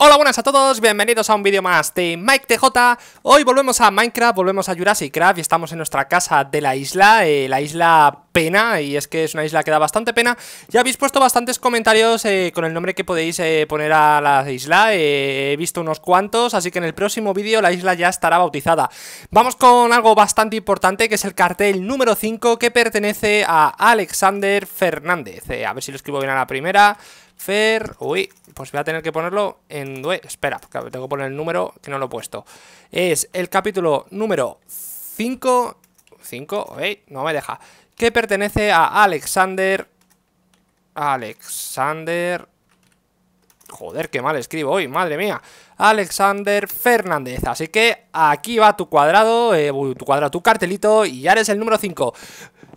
Hola, buenas a todos, bienvenidos a un vídeo más de Mike TJ Hoy volvemos a Minecraft, volvemos a Jurassic Craft y estamos en nuestra casa de la isla, eh, la isla Pena, y es que es una isla que da bastante pena Ya habéis puesto bastantes comentarios eh, con el nombre que podéis eh, poner a la isla He visto unos cuantos, así que en el próximo vídeo la isla ya estará bautizada Vamos con algo bastante importante que es el cartel número 5 que pertenece a Alexander Fernández A ver si lo escribo bien a la primera Fer, uy, pues voy a tener que ponerlo en... espera, tengo que poner el número que no lo he puesto. Es el capítulo número 5... 5, uy, no me deja. Que pertenece a Alexander... Alexander... Joder, qué mal escribo hoy, madre mía. Alexander Fernández. Así que aquí va tu cuadrado, eh, tu cuadrado, tu cartelito y ya eres el número 5.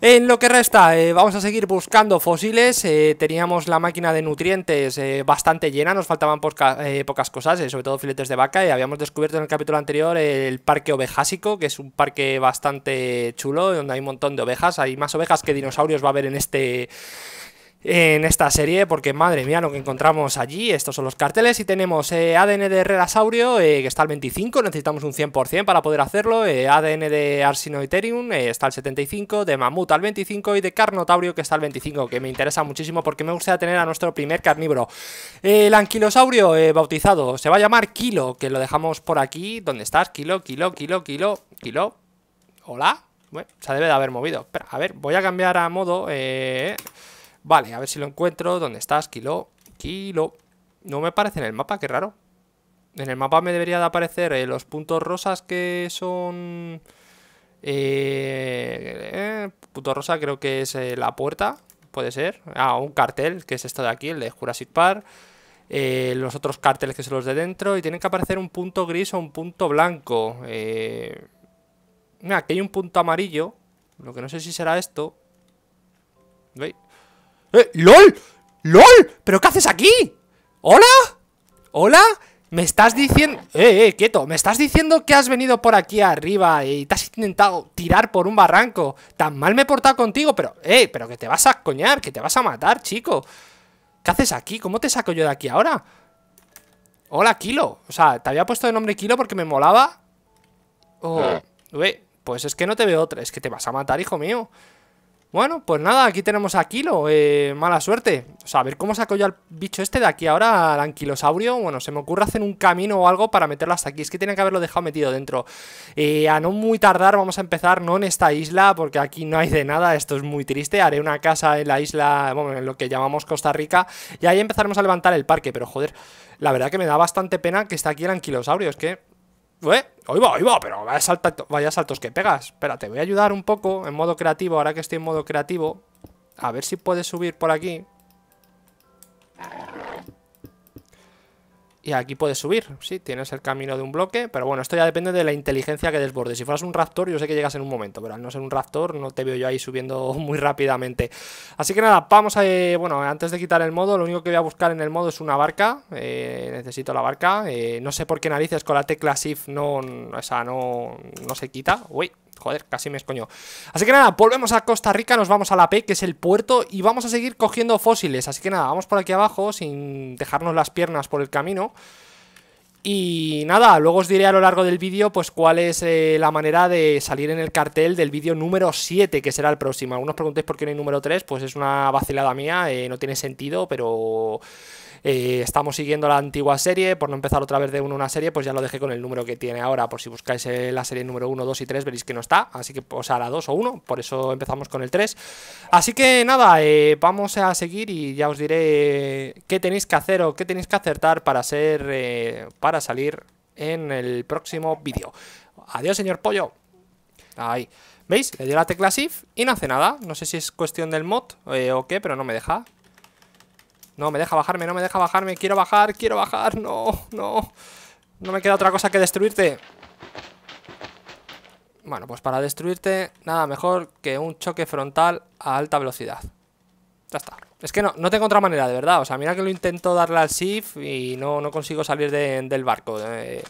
En lo que resta, eh, vamos a seguir buscando fósiles, eh, teníamos la máquina de nutrientes eh, bastante llena, nos faltaban pocas cosas, sobre todo filetes de vaca, y habíamos descubierto en el capítulo anterior el parque ovejásico, que es un parque bastante chulo, donde hay un montón de ovejas, hay más ovejas que dinosaurios va a haber en este en esta serie porque madre mía lo que encontramos allí, estos son los carteles y tenemos eh, ADN de Rerasaurio, eh, que está al 25, necesitamos un 100% para poder hacerlo, eh, ADN de Arsinoetherium está al 75, de Mamut al 25 y de Carnotaurio que está al 25 que me interesa muchísimo porque me gusta tener a nuestro primer carnívoro. el anquilosaurio bautizado se va a llamar Kilo, que lo dejamos por aquí, ¿dónde estás? Kilo, Kilo, Kilo, Kilo, Kilo, hola, bueno, se debe de haber movido, a ver, voy a cambiar a modo... Eh... Vale, a ver si lo encuentro. ¿Dónde estás? Kilo. Kilo. No me aparece en el mapa, qué raro. En el mapa me debería de aparecer eh, los puntos rosas que son... Eh, eh, punto rosa creo que es eh, la puerta, puede ser. Ah, un cartel, que es esto de aquí, el de Jurassic Park. Eh, los otros carteles que son los de dentro y tienen que aparecer un punto gris o un punto blanco. Eh, mira, aquí hay un punto amarillo, lo que no sé si será esto. ¿Veis? ¡Eh! ¡Lol! ¡Lol! ¿Pero qué haces aquí? ¿Hola? ¿Hola? Me estás diciendo... Eh, eh, quieto Me estás diciendo que has venido por aquí arriba Y te has intentado tirar por un barranco Tan mal me he portado contigo Pero, eh, pero que te vas a coñar Que te vas a matar, chico ¿Qué haces aquí? ¿Cómo te saco yo de aquí ahora? Hola, Kilo O sea, te había puesto de nombre Kilo porque me molaba Oh, ah. pues es que no te veo otra Es que te vas a matar, hijo mío bueno, pues nada, aquí tenemos a Aquilo, eh, mala suerte. O sea, a ver cómo saco yo al bicho este de aquí ahora, al anquilosaurio. Bueno, se me ocurre hacer un camino o algo para meterlo hasta aquí. Es que tenía que haberlo dejado metido dentro. Eh, a no muy tardar vamos a empezar, no en esta isla, porque aquí no hay de nada, esto es muy triste. Haré una casa en la isla, bueno, en lo que llamamos Costa Rica, y ahí empezaremos a levantar el parque. Pero joder, la verdad que me da bastante pena que está aquí el anquilosaurio, es que Hoy va, hoy va, pero vaya, vaya saltos que pegas. te voy a ayudar un poco en modo creativo, ahora que estoy en modo creativo. A ver si puedes subir por aquí. Y aquí puedes subir, sí, tienes el camino de un bloque, pero bueno, esto ya depende de la inteligencia que desbordes. Si fueras un raptor, yo sé que llegas en un momento, pero al no ser un raptor, no te veo yo ahí subiendo muy rápidamente. Así que nada, vamos a... Eh, bueno, antes de quitar el modo, lo único que voy a buscar en el modo es una barca. Eh, necesito la barca. Eh, no sé por qué narices con la tecla Shift no, o sea, no, no se quita. Uy, Joder, casi me escoño. Así que nada, volvemos a Costa Rica, nos vamos a la P, que es el puerto, y vamos a seguir cogiendo fósiles. Así que nada, vamos por aquí abajo sin dejarnos las piernas por el camino. Y nada, luego os diré a lo largo del vídeo pues cuál es eh, la manera de salir en el cartel del vídeo número 7, que será el próximo. Algunos preguntéis por qué no hay número 3, pues es una vacilada mía, eh, no tiene sentido, pero eh, estamos siguiendo la antigua serie, por no empezar otra vez de una serie, pues ya lo dejé con el número que tiene ahora. Por si buscáis eh, la serie número 1, 2 y 3, veréis que no está, así que pues, o sea, la 2 o 1, por eso empezamos con el 3. Así que nada, eh, vamos a seguir y ya os diré qué tenéis que hacer o qué tenéis que acertar para ser para salir en el próximo vídeo. Adiós, señor pollo. Ahí. ¿Veis? Le dio la tecla Shift y no hace nada. No sé si es cuestión del mod o qué, pero no me deja. No, me deja bajarme, no me deja bajarme. Quiero bajar, quiero bajar. No, no. No me queda otra cosa que destruirte. Bueno, pues para destruirte, nada mejor que un choque frontal a alta velocidad. Ya está. Es que no, no tengo otra manera, de verdad. O sea, mira que lo intento darle al shift y no, consigo salir del barco. Eh,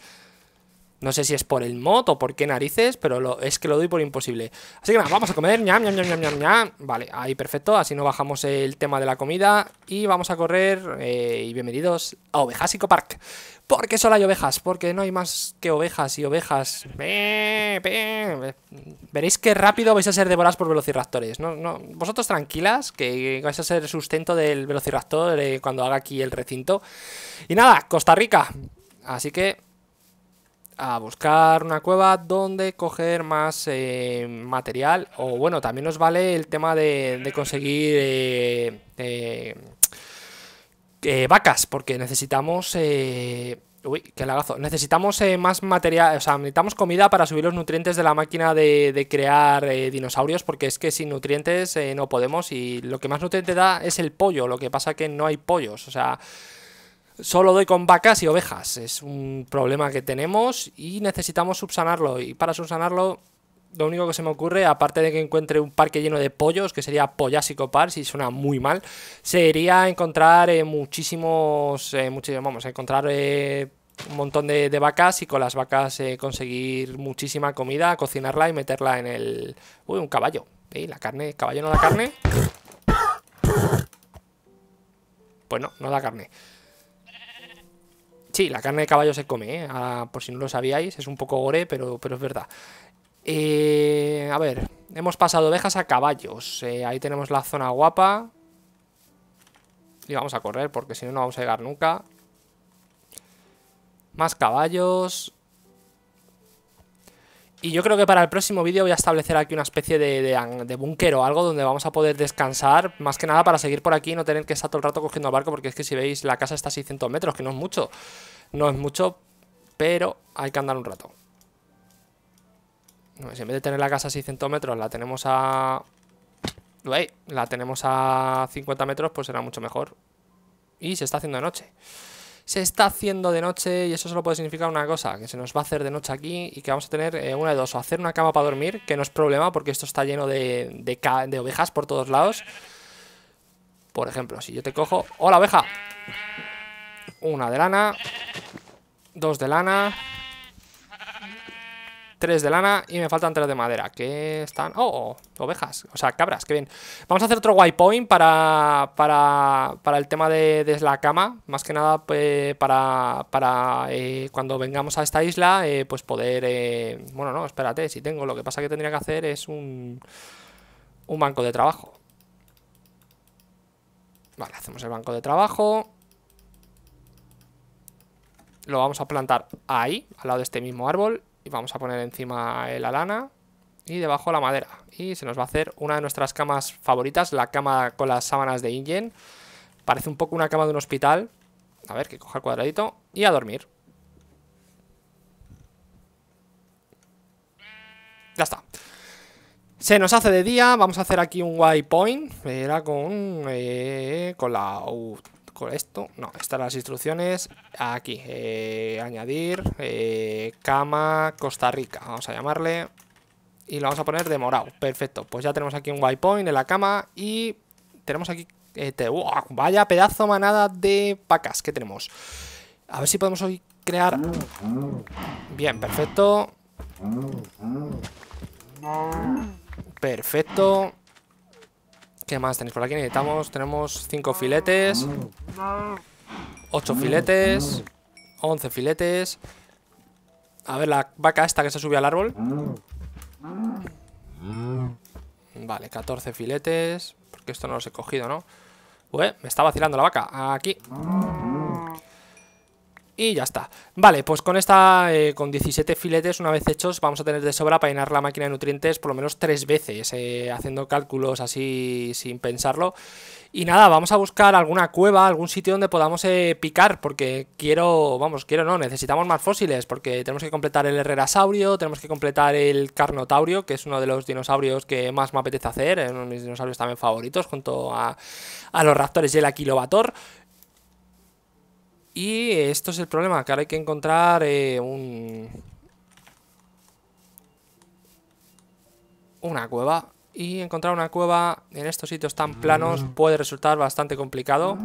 no sé si es por el mod o por qué narices, pero lo, es que lo doy por imposible. Así que nada, vamos a comer. Ñam, ñam, ñam, ñam, ñam, Vale, ahí perfecto. Así no bajamos el tema de la comida. Y vamos a correr. Eh, y bienvenidos a Ovejásico Park. ¿Por qué solo hay ovejas? Porque no hay más que ovejas y ovejas. Veréis qué rápido vais a ser devorados por velociraptores. No, no, vosotros tranquilas, que vais a ser sustento del velociraptor eh, cuando haga aquí el recinto. Y nada, Costa Rica. Así que a buscar una cueva donde coger más eh, material. O bueno, también nos vale el tema de, conseguir eh, eh, eh, vacas, porque necesitamos... Uy, qué lagazo. Necesitamos más material, o sea, necesitamos comida para subir los nutrientes de la máquina de, crear dinosaurios, porque es que sin nutrientes no podemos y lo que más nutriente da es el pollo, lo que pasa que no hay pollos, o sea, Solo doy con vacas y ovejas. Es un problema que tenemos y necesitamos subsanarlo. Y para subsanarlo, lo único que se me ocurre, aparte de que encuentre un parque lleno de pollos, que sería Pollásico par, si suena muy mal, sería encontrar eh, muchísimos, eh, muchísimos, Vamos, encontrar eh, un montón de, vacas y con las vacas conseguir muchísima comida, cocinarla y meterla en el... Uy, un caballo. La carne, caballo no da carne. Pues no, no da carne. Sí, la carne de caballo se come, ¿eh? por si no lo sabíais, es un poco gore, pero, pero es verdad. Eh, a ver, hemos pasado ovejas a caballos. Eh, ahí tenemos la zona guapa. Y vamos a correr, porque si no, no vamos a llegar nunca. Más caballos. Y yo creo que para el próximo vídeo voy a establecer aquí una especie de, de, búnker o algo donde vamos a poder descansar, más que nada para seguir por aquí y no tener que estar todo el rato cogiendo el barco, porque es que si veis la casa está a 600 metros, que no es mucho. No es mucho, pero hay que andar un rato. si en vez de tener la casa a 600 metros la tenemos a... la tenemos a 50 metros, pues será mucho mejor. Y se está haciendo de noche se está haciendo de noche y eso solo puede significar una cosa, que se nos va a hacer de noche aquí y que vamos a tener eh, una de dos, o hacer una cama para dormir, que no es problema porque esto está lleno de ovejas por todos lados. Por ejemplo, si yo te cojo... ¡Hola, oveja! Una de lana, dos de lana, Tres de lana y me faltan tres de madera. Que están... Oh, ¡Oh! Ovejas. O sea, cabras, qué bien. Vamos a hacer otro waypoint para, para, para el tema de, la cama. Más que nada pues, para, eh, cuando vengamos a esta isla, eh, pues poder... Eh, bueno, no, espérate, si tengo. Lo que pasa que tendría que hacer es un, un banco de trabajo. Vale, hacemos el banco de trabajo lo vamos a plantar ahí, al lado de este mismo árbol y vamos a poner encima la lana y debajo la madera. Y se nos va a hacer una de nuestras camas favoritas, la cama con las sábanas de Ingen. Parece un poco una cama de un hospital. A ver, que coja el cuadradito y a dormir. Ya está. Se nos hace de día, vamos a hacer aquí un waypoint. Era con, eh, con la esto. No, están las instrucciones aquí. Eh, añadir eh, cama Costa Rica, vamos a llamarle. Y lo vamos a poner de morado. Perfecto, pues ya tenemos aquí un white point en la cama y tenemos aquí... Eh, vaya pedazo manada de pacas que tenemos. A ver si podemos hoy crear... Bien, perfecto. Perfecto. ¿Qué más tenéis por aquí? Necesitamos, tenemos 5 filetes, 8 filetes, 11 filetes. A ver, la vaca esta que se subió al árbol. Vale, 14 filetes, porque esto no los he cogido, ¿no? me está vacilando la vaca. Aquí y ya está. Vale, pues con esta, eh, con 17 filetes, una vez hechos, vamos a tener de sobra para llenar la máquina de nutrientes por lo menos tres veces, eh, haciendo cálculos así sin pensarlo. Y nada, vamos a buscar alguna cueva, algún sitio donde podamos eh, picar, porque quiero, vamos, quiero no, necesitamos más fósiles, porque tenemos que completar el herrerasaurio, tenemos que completar el carnotaurio, que es uno de los dinosaurios que más me apetece hacer, es uno de mis dinosaurios también favoritos, junto a, a los raptores y el aquilobator. Y esto es el problema, que ahora hay que encontrar eh, un... Una cueva. Y encontrar una cueva en estos sitios tan planos mm. puede resultar bastante complicado.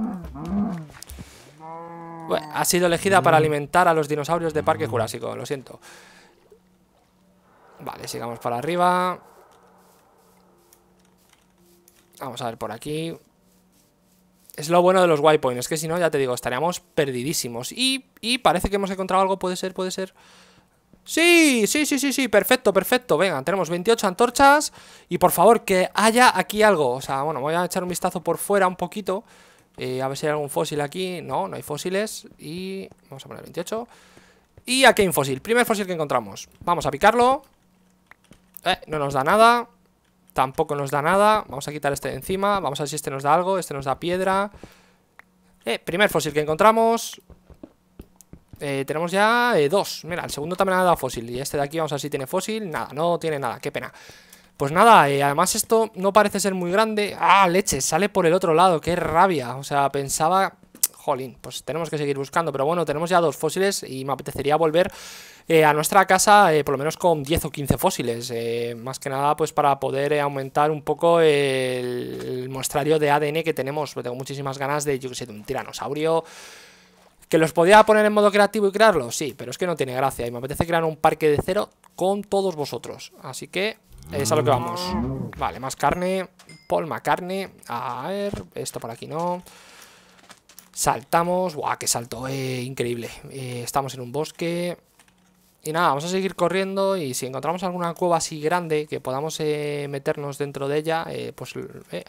ha sido elegida para mm. alimentar a los dinosaurios de Parque Jurásico, lo siento. Vale, sigamos para arriba. Vamos a ver por aquí es lo bueno de los waypoints, es que si no, ya te digo, estaríamos perdidísimos. Y, parece que hemos encontrado algo, puede ser, puede ser... Sí, sí, sí, sí, sí, perfecto, perfecto. Venga, tenemos 28 antorchas y por favor que haya aquí algo. O sea, bueno, voy a echar un vistazo por fuera un poquito. Eh, a ver si hay algún fósil aquí. No, no hay fósiles. Y vamos a poner 28. Y aquí hay un fósil. Primer fósil que encontramos. Vamos a picarlo. Eh, no nos da nada. Tampoco nos da nada. Vamos a quitar este de encima. Vamos a ver si este nos da algo. Este nos da piedra. Eh, primer fósil que encontramos. Eh, tenemos ya eh, dos. Mira, el segundo también ha dado fósil. Y este de aquí, vamos a ver si tiene fósil. Nada, no tiene nada. Qué pena. Pues nada, eh, además esto no parece ser muy grande. ¡Ah, leche! Sale por el otro lado. ¡Qué rabia! O sea, pensaba jolín, pues tenemos que seguir buscando. Pero bueno, tenemos ya dos fósiles y me apetecería volver eh, a nuestra casa eh, por lo menos con 10 o 15 fósiles. Eh, más que nada, pues para poder aumentar un poco el, mostrario de ADN que tenemos. Tengo muchísimas ganas de, yo que sé, de un tiranosaurio. ¿Que los podía poner en modo creativo y crearlo Sí, pero es que no tiene gracia y me apetece crear un parque de cero con todos vosotros. Así que es a lo que vamos. Vale, más carne, polma carne. A ver, esto por aquí no. Saltamos, ¡buah, qué salto! Eh, increíble. Eh, estamos en un bosque. Y nada, vamos a seguir corriendo y si encontramos alguna cueva así grande que podamos eh, meternos dentro de ella, eh, pues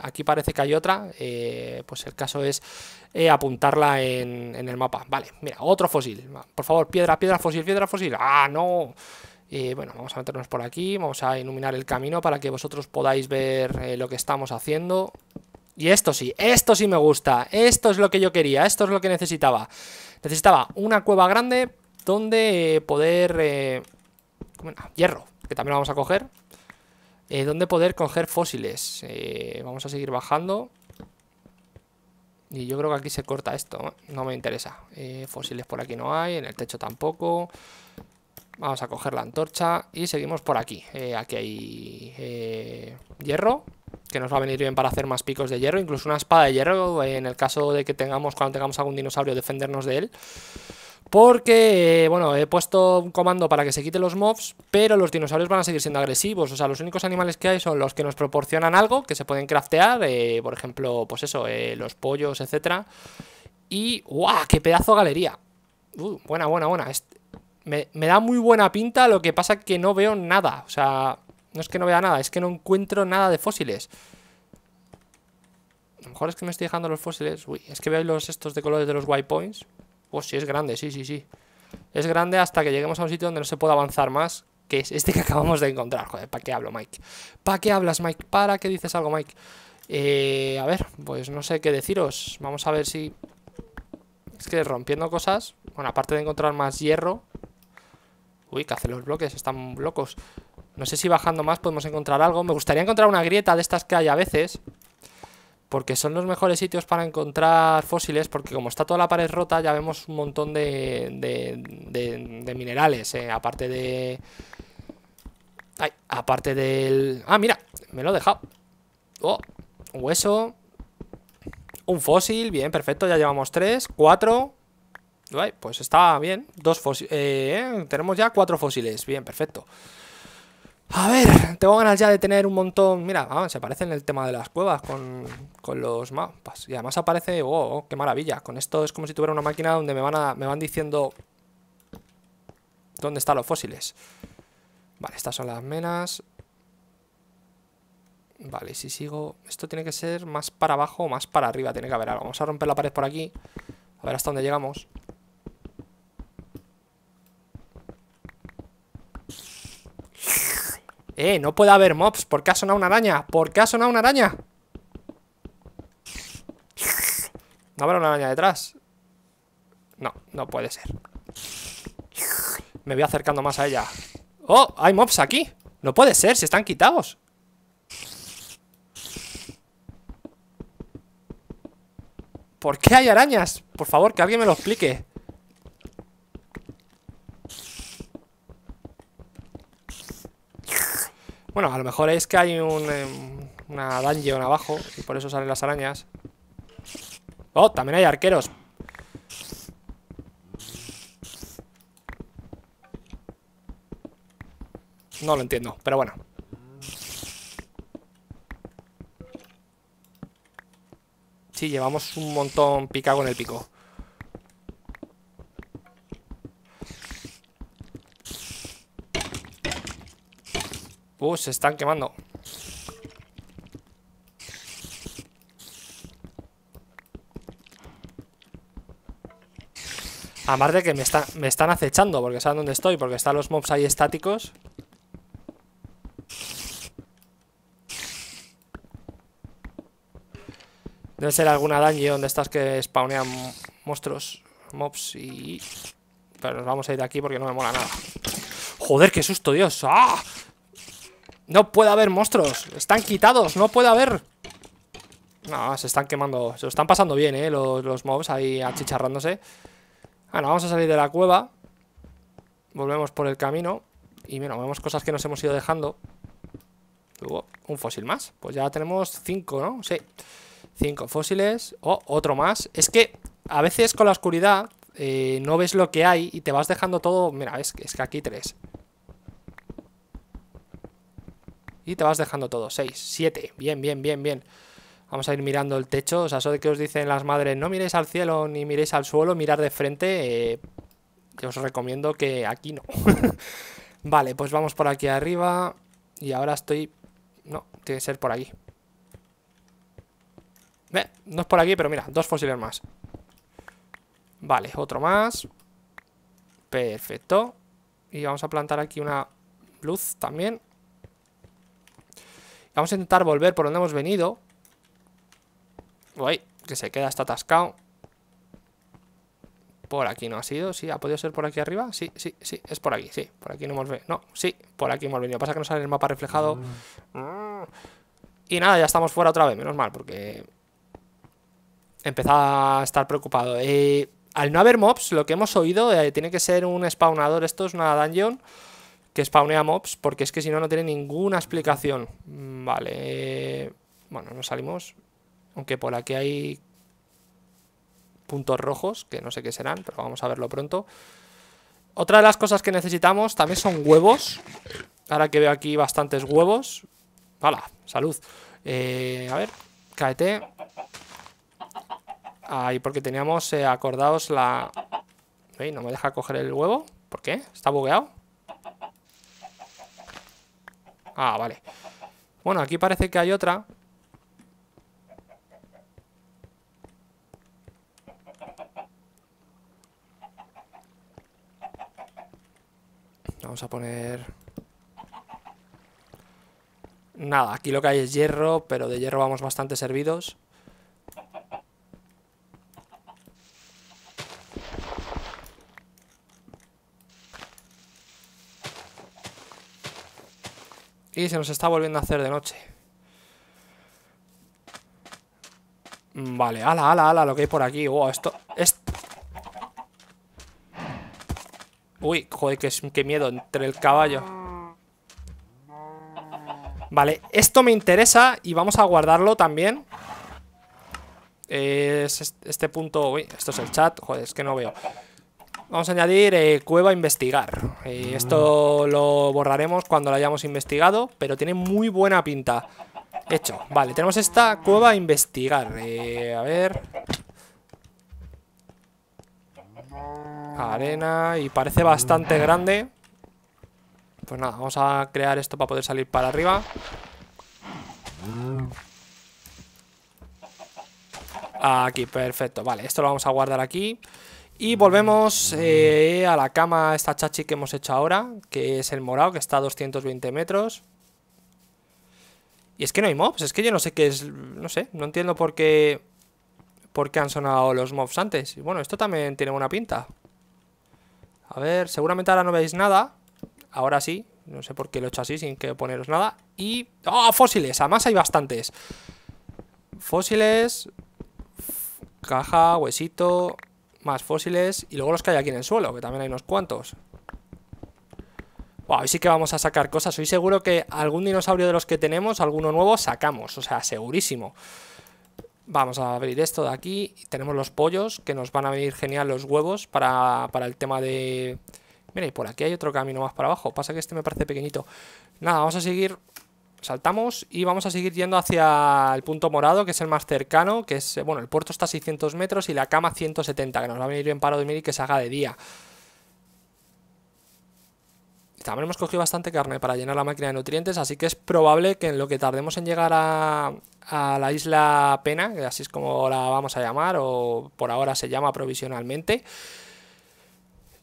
aquí parece que hay otra, pues el caso es apuntarla en, en, el mapa. Vale, mira, otro fósil. Por favor, piedra, piedra, fósil, piedra, fósil. ¡Ah, no! bueno, vamos a meternos por aquí, vamos a iluminar el camino para que vosotros podáis ver lo que estamos haciendo. Y esto sí, esto sí me gusta, esto es lo que yo quería, esto es lo que necesitaba. Necesitaba una cueva grande donde poder... Eh, hierro, que también lo vamos a coger. Eh, donde poder coger fósiles. Eh, vamos a seguir bajando. Y yo creo que aquí se corta esto, no me interesa. fósiles por aquí no hay, en el techo tampoco. Vamos a coger la antorcha y seguimos por aquí. aquí hay hierro que nos va a venir bien para hacer más picos de hierro, incluso una espada de hierro, eh, en el caso de que tengamos, cuando tengamos algún dinosaurio, defendernos de él. Porque, eh, bueno, he puesto un comando para que se quite los mobs, pero los dinosaurios van a seguir siendo agresivos. O sea, los únicos animales que hay son los que nos proporcionan algo, que se pueden craftear, eh, por ejemplo, pues eso, los pollos, etcétera. Y, ¡guau! ¡Qué pedazo de galería! Uh, buena, buena, buena. me, da muy buena pinta, lo que pasa que no veo nada. O sea, no es que no vea nada, es que no encuentro nada de fósiles. A lo mejor es que me estoy dejando los fósiles. Uy, es que veo los estos de colores de los white points. oh, sí, es grande, sí, sí, sí. Es grande hasta que lleguemos a un sitio donde no se pueda avanzar más, que es este que acabamos de encontrar. Joder, ¿para qué hablo, Mike? ¿Para qué hablas, Mike? ¿Para qué dices algo, Mike? Eh, a ver, pues no sé qué deciros. Vamos a ver si... Es que rompiendo cosas... Bueno, aparte de encontrar más hierro... Uy, que hacen los bloques, están locos. No sé si bajando más podemos encontrar algo. Me gustaría encontrar una grieta de estas que hay a veces. Porque son los mejores sitios para encontrar fósiles. Porque como está toda la pared rota, ya vemos un montón de, de, minerales. Eh. Aparte de... aparte del... Ah, mira, me lo he dejado. Oh, un hueso. Un fósil, bien, perfecto. Ya llevamos tres, cuatro. pues está bien. Dos fósiles. Eh, eh, tenemos ya cuatro fósiles. Bien, perfecto. A ver, tengo ganas ya de tener un montón. Mira, ah, se aparece en el tema de las cuevas con, con los mapas. Y además aparece, oh, oh, qué maravilla. Con esto es como si tuviera una máquina donde me van, a, me van diciendo dónde están los fósiles. Vale, estas son las menas. Vale, si sigo... Esto tiene que ser más para abajo o más para arriba. Tiene que haber algo. Vamos a romper la pared por aquí. A ver hasta dónde llegamos. Eh, no puede haber mobs. ¿Por qué ha sonado una araña? ¿Por qué ha sonado una araña? ¿No habrá una araña detrás? No, no puede ser. Me voy acercando más a ella. ¡Oh! ¡Hay mobs aquí! No puede ser, se están quitados. ¿Por qué hay arañas? Por favor, que alguien me lo explique. Bueno, a lo mejor es que hay un, eh, una dungeon abajo y por eso salen las arañas. Oh, también hay arqueros. No lo entiendo, pero bueno. Sí, llevamos un montón picado en el pico. Uh, se están quemando. A más de que me, me están acechando porque saben dónde estoy, porque están los mobs ahí estáticos. Debe ser alguna dungeon de estas que spawnean monstruos, mobs y... Pero nos vamos a ir de aquí porque no me mola nada. Joder, qué susto, Dios. ¡Ah! No puede haber monstruos. Están quitados, no puede haber. No, se están quemando. Se lo están pasando bien, ¿eh? Los, mobs ahí achicharrándose. Bueno, vamos a salir de la cueva. Volvemos por el camino. Y mira, vemos cosas que nos hemos ido dejando. Luego, un fósil más. Pues ya tenemos cinco, ¿no? Sí. Cinco fósiles. Oh, otro más. Es que a veces con la oscuridad eh, no ves lo que hay y te vas dejando todo... Mira, es que aquí tres. Y te vas dejando todo. 6, 7. Bien, bien, bien, bien. Vamos a ir mirando el techo. O sea, eso de que os dicen las madres, no miréis al cielo ni miréis al suelo, mirar de frente. yo eh, os recomiendo que aquí no. vale, pues vamos por aquí arriba. Y ahora estoy... No, tiene que ser por aquí. no es por aquí, pero mira, dos fósiles más. Vale, otro más. Perfecto. Y vamos a plantar aquí una luz también. Vamos a intentar volver por donde hemos venido. Uy, que se queda hasta atascado. Por aquí no ha sido, sí, ha podido ser por aquí arriba, sí, sí, sí, es por aquí, sí, por aquí no hemos venido, no, sí, por aquí hemos venido, pasa que no sale el mapa reflejado. Mm. Y nada, ya estamos fuera otra vez, menos mal, porque empezaba a estar preocupado. Eh, al no haber mobs, lo que hemos oído eh, tiene que ser un spawnador, esto es una dungeon que spawnea mobs, porque es que si no, no tiene ninguna explicación. Mm, vale. Eh, bueno, nos salimos. Aunque por aquí hay puntos rojos, que no sé qué serán, pero vamos a verlo pronto. Otra de las cosas que necesitamos también son huevos. Ahora que veo aquí bastantes huevos. ¡Hala! ¡Salud! Eh, a ver, cáete. Ahí, porque teníamos eh, acordados la... no me deja coger el huevo. ¿Por qué? ¿Está bugueado? Ah, vale. Bueno, aquí parece que hay otra. Vamos a poner... Nada, aquí lo que hay es hierro, pero de hierro vamos bastante servidos. Y se nos está volviendo a hacer de noche. Mm, vale, ala, ala, ala, lo que hay por aquí. Wow, esto... Uy, joder, qué, miedo entre el caballo. Vale, esto me interesa y vamos a guardarlo también. este punto... Uy, esto es el chat. Joder, es que no veo vamos a añadir eh, cueva cueva investigar. Eh, mm. esto lo borraremos cuando la hayamos investigado, pero tiene muy buena pinta. Hecho. Vale, tenemos esta cueva a investigar. Eh, a ver... Arena y parece bastante grande. Pues nada, vamos a crear esto para poder salir para arriba. Aquí, perfecto. Vale, esto lo vamos a guardar aquí. Y volvemos eh, a la cama, esta chachi que hemos hecho ahora, que es el morado, que está a 220 metros. Y es que no hay mobs, es que yo no sé qué es, no sé, no entiendo por qué, por qué han sonado los mobs antes. Y bueno, esto también tiene buena pinta. A ver, seguramente ahora no veis nada, ahora sí, no sé por qué lo he hecho así sin que poneros nada. Y... ¡Oh, fósiles! Además hay bastantes. Fósiles, caja, huesito, más fósiles. Y luego los que hay aquí en el suelo, que también hay unos cuantos. Wow, sí que vamos a sacar cosas. Soy seguro que algún dinosaurio de los que tenemos, alguno nuevo, sacamos. O sea, segurísimo. Vamos a abrir esto de aquí. Tenemos los pollos, que nos van a venir genial los huevos para, para el tema de... Mira, y por aquí hay otro camino más para abajo. Pasa que este me parece pequeñito. Nada, vamos a seguir saltamos y vamos a seguir yendo hacia el punto morado, que es el más cercano, que es, eh, bueno, el puerto está a 600 metros y la cama 170, que nos va a venir bien para dormir y que se haga de día. También hemos cogido bastante carne para llenar la máquina de nutrientes, así que es probable que en lo que tardemos en llegar a, a la isla Pena, que así es como la vamos a llamar, o por ahora se llama provisionalmente,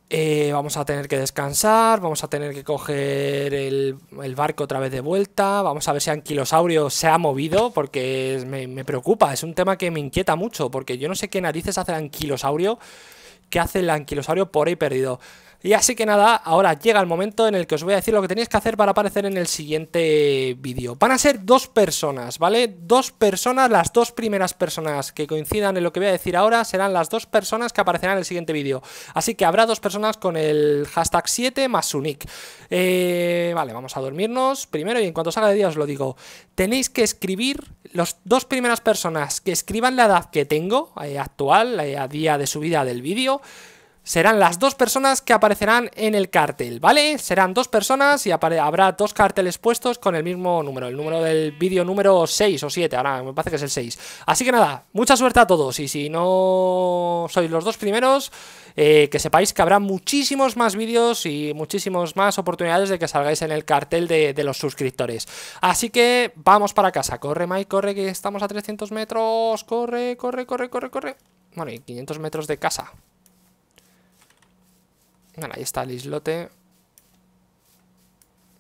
eh, vamos a tener que descansar, vamos a tener que coger el, barco otra vez de vuelta, vamos a ver si Anquilosaurio se ha movido, porque me, me, preocupa, es un tema que me inquieta mucho, porque yo no sé qué narices hace el Anquilosaurio, qué hace el Anquilosaurio por ahí perdido. Y así que nada, ahora llega el momento en el que os voy a decir lo que tenéis que hacer para aparecer en el siguiente vídeo. Van a ser dos personas, ¿vale? Dos personas, las dos primeras personas que coincidan en lo que voy a decir ahora serán las dos personas que aparecerán en el siguiente vídeo. Así que habrá dos personas con el hashtag 7 más su eh, vale, vamos a dormirnos primero y en cuanto salga de día os lo digo. Tenéis que escribir, las dos primeras personas que escriban la edad que tengo, eh, actual, eh, a día de subida del vídeo, serán las dos personas que aparecerán en el cartel, ¿vale? Serán dos personas y habrá dos carteles puestos con el mismo número, el número del vídeo número 6 o 7, ahora me parece que es el 6. Así que nada, mucha suerte a todos y si no sois los dos primeros, eh, que sepáis que habrá muchísimos más vídeos y muchísimas más oportunidades de que salgáis en el cartel de, de los suscriptores. Así que vamos para casa, corre Mike, corre que estamos a 300 metros, corre, corre, corre, corre, corre. Bueno, y 500 metros de casa. Bueno, ahí está el islote.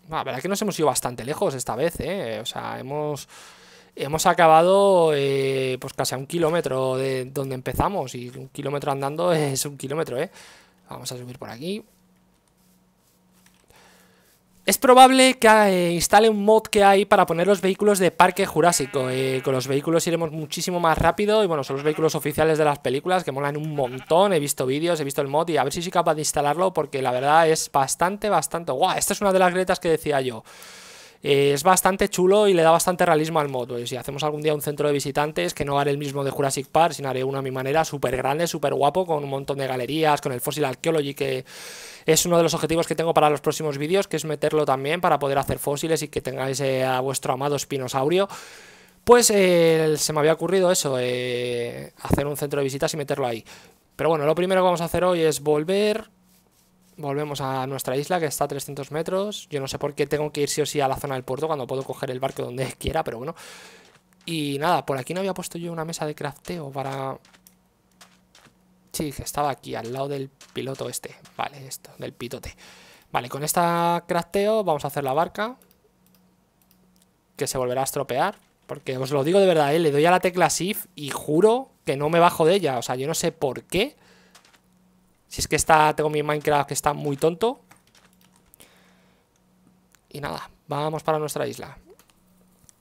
la verdad que nos hemos ido bastante lejos esta vez, ¿eh? O sea, hemos... Hemos acabado eh, pues casi a un kilómetro de donde empezamos y un kilómetro andando es un kilómetro, ¿eh? Vamos a subir por aquí. Es probable que ah, eh, instale un mod que hay para poner los vehículos de parque jurásico. Eh, con los vehículos iremos muchísimo más rápido. Y bueno, son los vehículos oficiales de las películas que molan un montón. He visto vídeos, he visto el mod y a ver si soy capaz de instalarlo porque la verdad es bastante, bastante guau. esta es una de las grietas que decía yo. Eh, es bastante chulo y le da bastante realismo al mod. y Si hacemos algún día un centro de visitantes, que no haré el mismo de Jurassic Park, sino haré uno a mi manera, súper grande, súper guapo, con un montón de galerías, con el Fossil Archaeology, que es uno de los objetivos que tengo para los próximos vídeos, que es meterlo también para poder hacer fósiles y que tengáis eh, a vuestro amado espinosaurio. Pues eh, se me había ocurrido eso, hacer un centro de visitas y meterlo ahí. Pero bueno, lo primero que vamos a hacer hoy es volver, volvemos a nuestra isla que está a 300 metros. Yo no sé por qué tengo que ir sí o sí a la zona del puerto cuando puedo coger el barco donde quiera, pero bueno. Y nada, por aquí no había puesto yo una mesa de crafteo para... Sí, estaba aquí, al lado del piloto este. Vale, esto, del pitote. Vale, con esta crafteo vamos a hacer la barca. Que se volverá a estropear. Porque os lo digo de verdad, ¿eh? le doy a la tecla Shift y juro que no me bajo de ella. O sea, yo no sé por qué si es que está, tengo mi Minecraft que está muy tonto. Y nada, vamos para nuestra isla.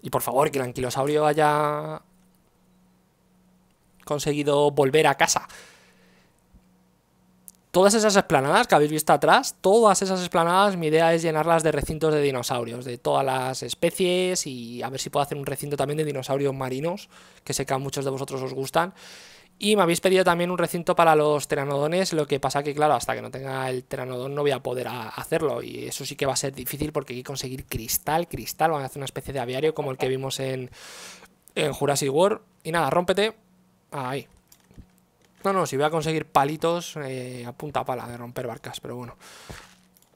Y por favor, que el anquilosaurio haya conseguido volver a casa. Todas esas esplanadas que habéis visto atrás, todas esas esplanadas, mi idea es llenarlas de recintos de dinosaurios, de todas las especies y a ver si puedo hacer un recinto también de dinosaurios marinos, que sé que a muchos de vosotros os gustan. Y me habéis pedido también un recinto para los teranodones, lo que pasa que, claro, hasta que no tenga el teranodón no voy a poder hacerlo. Y eso sí que va a ser difícil porque hay que conseguir cristal, cristal. Van a hacer una especie de aviario como el que vimos en, Jurassic World. Y nada, rómpete. Ahí. No, no, si voy a conseguir palitos apunta eh, a pala de romper barcas, pero bueno.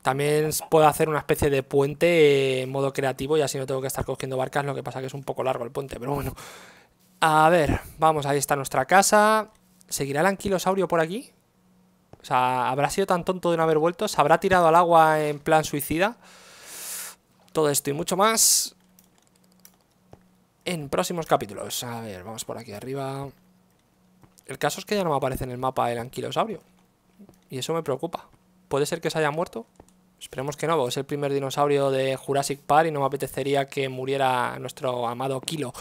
También puedo hacer una especie de puente en modo creativo y así no tengo que estar cogiendo barcas, lo que pasa que es un poco largo el puente, pero bueno. A ver, vamos, ahí está nuestra casa. ¿Seguirá el anquilosaurio por aquí? O sea, ¿habrá sido tan tonto de no haber vuelto? ¿Se habrá tirado al agua en plan suicida? Todo esto y mucho más en próximos capítulos. A ver, vamos por aquí arriba. El caso es que ya no me aparece en el mapa el anquilosaurio. Y eso me preocupa. ¿Puede ser que se haya muerto? Esperemos que no, es el primer dinosaurio de Jurassic Park y no me apetecería que muriera nuestro amado Kilo.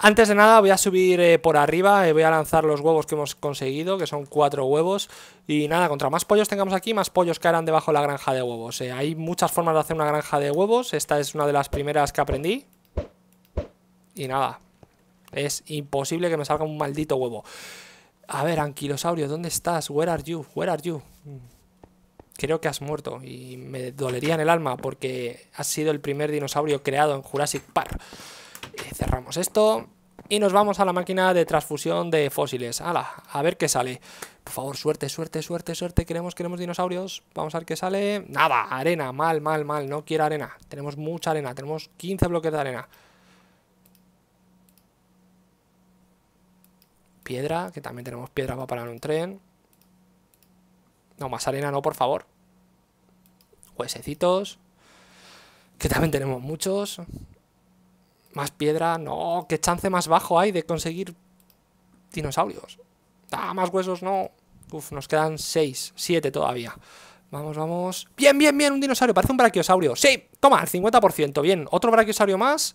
Antes de nada voy a subir eh, por arriba, eh, voy a lanzar los huevos que hemos conseguido, que son cuatro huevos. Y nada, contra más pollos tengamos aquí, más pollos caerán debajo de la granja de huevos. Eh. hay muchas formas de hacer una granja de huevos, esta es una de las primeras que aprendí. Y nada, es imposible que me salga un maldito huevo. A ver, anquilosaurio, ¿dónde estás? Where are you? Where are you? Creo que has muerto y me dolería en el alma porque has sido el primer dinosaurio creado en Jurassic Park. Eh, cerramos esto y nos vamos a la máquina de transfusión de fósiles. a ver qué sale. Por favor, suerte, suerte, suerte, suerte. Queremos, queremos dinosaurios. Vamos a ver qué sale. Nada, arena. Mal, mal, mal. No quiero arena. Tenemos mucha arena. Tenemos 15 bloques de arena. Piedra, que también tenemos piedra para parar un tren. No, más arena no, por favor. Huesecitos. Que también tenemos muchos. Más piedra, no. ¿Qué chance más bajo hay de conseguir dinosaurios? Ah, más huesos, no. Uf, nos quedan seis, siete todavía. Vamos, vamos. Bien, bien, bien, un dinosaurio. Parece un brachiosaurio. Sí, toma, el 50%. Bien, otro brachiosaurio más.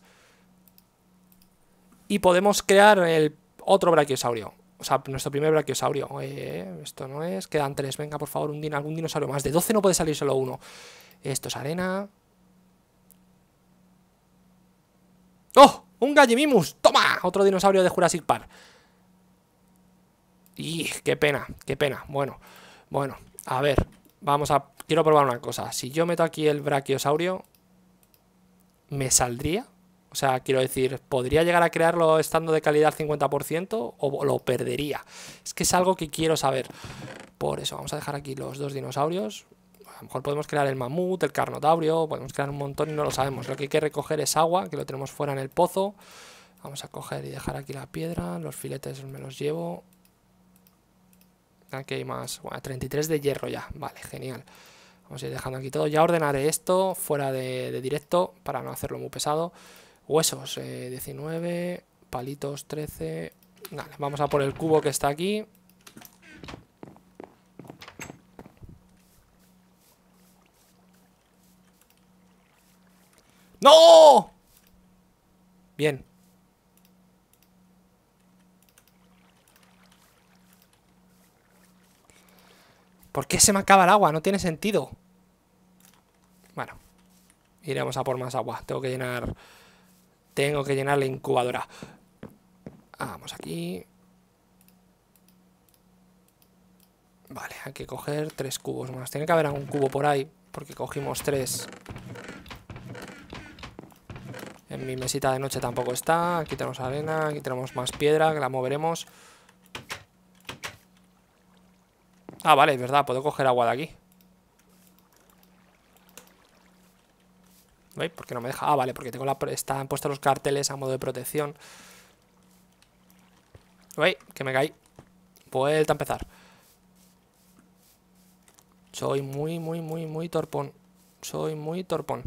Y podemos crear el otro brachiosaurio. O sea, nuestro primer brachiosaurio. Eh, esto no es. Quedan tres. Venga, por favor, un algún dinosaurio más. De 12 no puede salir solo uno. Esto es arena. ¡Oh! ¡Un Gallimimus! ¡Toma! Otro dinosaurio de Jurassic Park. ¡Y qué pena! ¡Qué pena! Bueno, bueno, a ver. Vamos a... Quiero probar una cosa. Si yo meto aquí el brachiosaurio... ¿Me saldría? O sea, quiero decir, ¿podría llegar a crearlo estando de calidad 50% o lo perdería? Es que es algo que quiero saber. Por eso, vamos a dejar aquí los dos dinosaurios a lo mejor podemos crear el mamut, el carnotaurio, podemos crear un montón y no lo sabemos. Lo que hay que recoger es agua, que lo tenemos fuera en el pozo. Vamos a coger y dejar aquí la piedra, los filetes me los llevo. Aquí hay más, bueno, 33 de hierro ya, vale, genial. Vamos a ir dejando aquí todo. Ya ordenaré esto fuera de, directo para no hacerlo muy pesado. Huesos, 19, eh, palitos, 13. Vale, vamos a por el cubo que está aquí. ¡No! Bien. ¿Por qué se me acaba el agua? No tiene sentido. Bueno. Iremos a por más agua. Tengo que llenar... Tengo que llenar la incubadora. Vamos aquí. Vale, hay que coger tres cubos más. Tiene que haber algún cubo por ahí, porque cogimos tres. En mi mesita de noche tampoco está. Aquí tenemos arena, aquí tenemos más piedra, que la moveremos. Ah, vale, es verdad, puedo coger agua de aquí. ¿Veis? ¿Por qué no me deja? Ah, vale, porque tengo la, están puestos los carteles a modo de protección. ¿Veis? Que me caí. Vuelta a empezar. Soy muy, muy, muy, muy torpón. Soy muy torpón.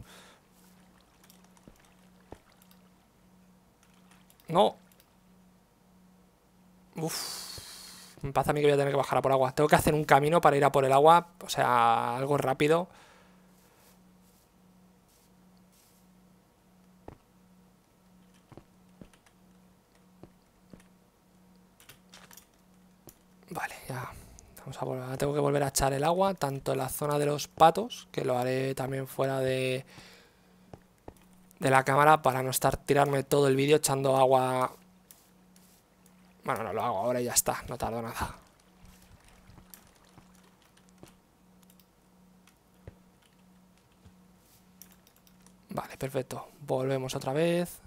No. Uf. Me pasa a mí que voy a tener que bajar a por agua. Tengo que hacer un camino para ir a por el agua. O sea, algo rápido. Vale, ya. Vamos a volver. Tengo que volver a echar el agua, tanto en la zona de los patos, que lo haré también fuera de de la cámara para no estar tirarme todo el vídeo echando agua. Bueno, no lo hago ahora ya está, no tardo nada. Vale, perfecto. Volvemos otra vez.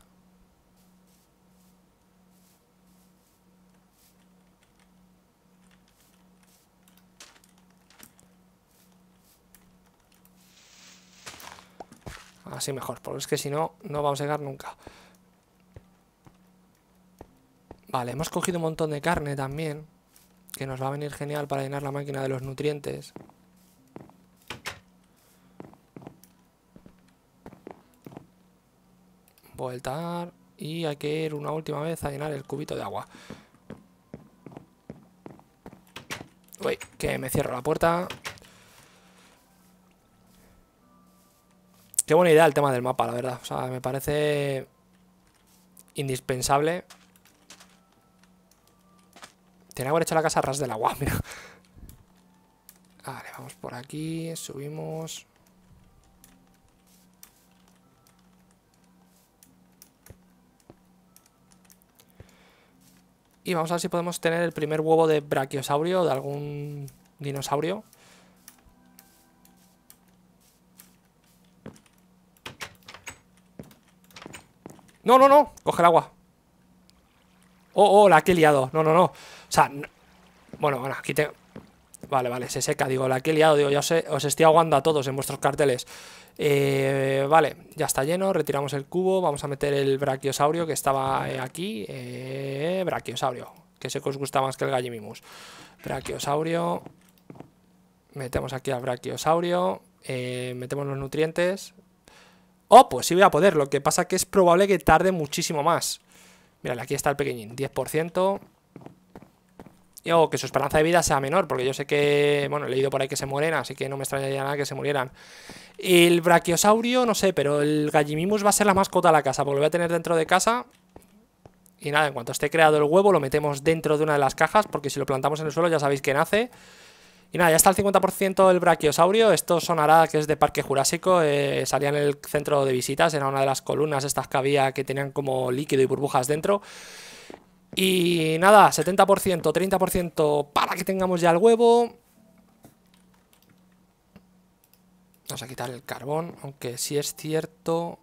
así mejor, porque es que si no, no vamos a llegar nunca. Vale, hemos cogido un montón de carne también, que nos va a venir genial para llenar la máquina de los nutrientes. Voltar y hay que ir una última vez a llenar el cubito de agua. Uy, que me cierro la puerta. Qué buena idea el tema del mapa, la verdad. O sea, me parece indispensable. Tenía que haber hecho la casa ras del agua, mira. Vale, vamos por aquí, subimos. Y vamos a ver si podemos tener el primer huevo de brachiosaurio, de algún dinosaurio. No, no, no. Coge el agua. Oh, oh, la que he liado. No, no, no. O sea, bueno, bueno, aquí Vale, vale, se seca. Digo, la que he liado. Digo, ya os, estoy aguando a todos en vuestros carteles. Eh, vale, ya está lleno. Retiramos el cubo. Vamos a meter el brachiosaurio que estaba eh, aquí. Eh, brachiosaurio. Que sé que os gusta más que el gallimimus. Brachiosaurio. Metemos aquí al brachiosaurio. metemos los nutrientes. Oh, pues sí voy a poder. Lo que pasa que es probable que tarde muchísimo más. Mira, aquí está el pequeñín. 10%. Y oh, que su esperanza de vida sea menor, porque yo sé que, bueno, he leído por ahí que se mueren, así que no me extrañaría nada que se murieran. El brachiosaurio, no sé, pero el gallimimus va a ser la mascota de la casa, porque lo voy a tener dentro de casa. Y nada, en cuanto esté creado el huevo, lo metemos dentro de una de las cajas, porque si lo plantamos en el suelo ya sabéis que nace. Y nada, ya está el 50% el brachiosaurio. Esto sonará que es de Parque Jurásico. Eh, salía en el centro de visitas, era una de las columnas estas que había que tenían como líquido y burbujas dentro. Y nada, 70%, 30% para que tengamos ya el huevo. Vamos a quitar el carbón, aunque sí es cierto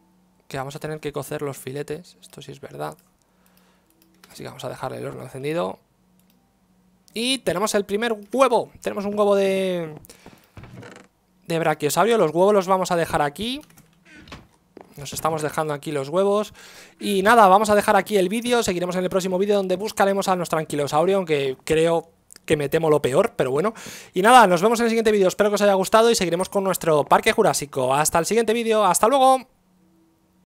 que vamos a tener que cocer los filetes. Esto sí es verdad. Así que vamos a dejar el horno encendido. Y tenemos el primer huevo. Tenemos un huevo de... De brachiosaurio. Los huevos los vamos a dejar aquí. Nos estamos dejando aquí los huevos. Y nada, vamos a dejar aquí el vídeo. Seguiremos en el próximo vídeo donde buscaremos a nuestro anquilosaurio, aunque creo que me temo lo peor, pero bueno. Y nada, nos vemos en el siguiente vídeo. Espero que os haya gustado y seguiremos con nuestro parque jurásico. Hasta el siguiente vídeo. ¡Hasta luego!